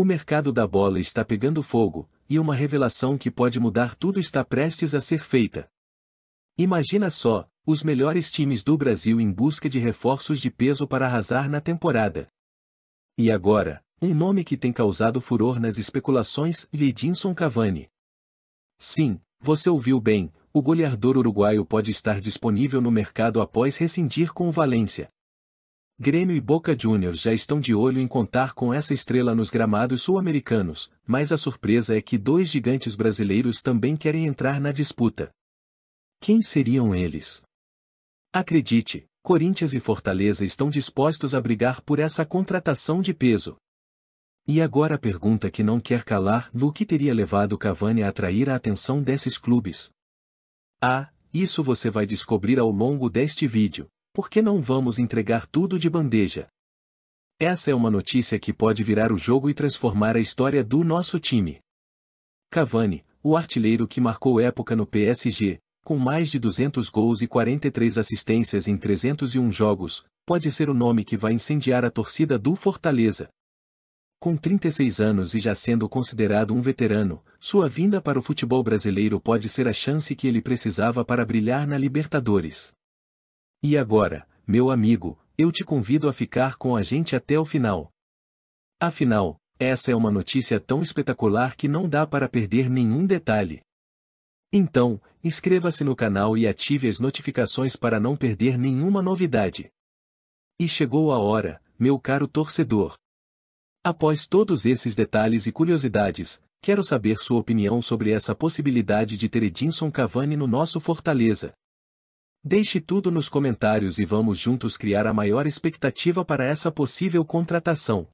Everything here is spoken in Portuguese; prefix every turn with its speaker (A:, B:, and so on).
A: O mercado da bola está pegando fogo, e uma revelação que pode mudar tudo está prestes a ser feita. Imagina só, os melhores times do Brasil em busca de reforços de peso para arrasar na temporada. E agora, um nome que tem causado furor nas especulações, Ledinson Cavani. Sim, você ouviu bem, o goleador uruguaio pode estar disponível no mercado após rescindir com o Valência, Grêmio e Boca Juniors já estão de olho em contar com essa estrela nos gramados sul-americanos, mas a surpresa é que dois gigantes brasileiros também querem entrar na disputa. Quem seriam eles? Acredite, Corinthians e Fortaleza estão dispostos a brigar por essa contratação de peso. E agora a pergunta que não quer calar do que teria levado Cavani a atrair a atenção desses clubes. Ah, isso você vai descobrir ao longo deste vídeo. Por que não vamos entregar tudo de bandeja? Essa é uma notícia que pode virar o jogo e transformar a história do nosso time. Cavani, o artilheiro que marcou época no PSG, com mais de 200 gols e 43 assistências em 301 jogos, pode ser o nome que vai incendiar a torcida do Fortaleza. Com 36 anos e já sendo considerado um veterano, sua vinda para o futebol brasileiro pode ser a chance que ele precisava para brilhar na Libertadores. E agora, meu amigo, eu te convido a ficar com a gente até o final. Afinal, essa é uma notícia tão espetacular que não dá para perder nenhum detalhe. Então, inscreva-se no canal e ative as notificações para não perder nenhuma novidade. E chegou a hora, meu caro torcedor. Após todos esses detalhes e curiosidades, quero saber sua opinião sobre essa possibilidade de ter Edinson Cavani no nosso Fortaleza. Deixe tudo nos comentários e vamos juntos criar a maior expectativa para essa possível contratação.